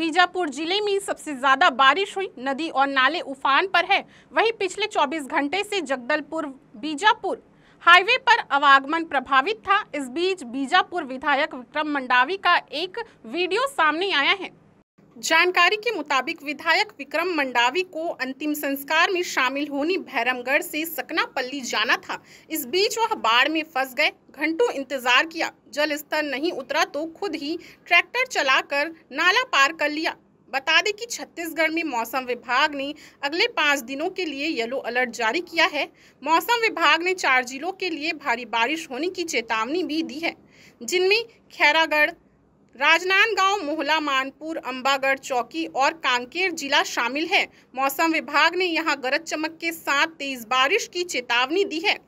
बीजापुर जिले में सबसे ज्यादा बारिश हुई नदी और नाले उफान पर है वहीं पिछले 24 घंटे से जगदलपुर बीजापुर हाईवे पर आवागमन प्रभावित था इस बीच बीजापुर विधायक विक्रम मंडावी का एक वीडियो सामने आया है जानकारी के मुताबिक विधायक विक्रम मंडावी को अंतिम संस्कार में शामिल होने भैरमगढ़ से सकनापल्ली जाना था इस बीच वह बाढ़ में फंस गए घंटों इंतजार किया जल स्तर नहीं उतरा तो खुद ही ट्रैक्टर चलाकर नाला पार कर लिया बता दें कि छत्तीसगढ़ में मौसम विभाग ने अगले पाँच दिनों के लिए येलो अलर्ट जारी किया है मौसम विभाग ने चार जिलों के लिए भारी बारिश होने की चेतावनी भी दी है जिनमें खैरागढ़ राजनांदगांव मोहला मानपुर अंबागढ़ चौकी और कांकेर जिला शामिल है मौसम विभाग ने यहां गरज चमक के साथ तेज बारिश की चेतावनी दी है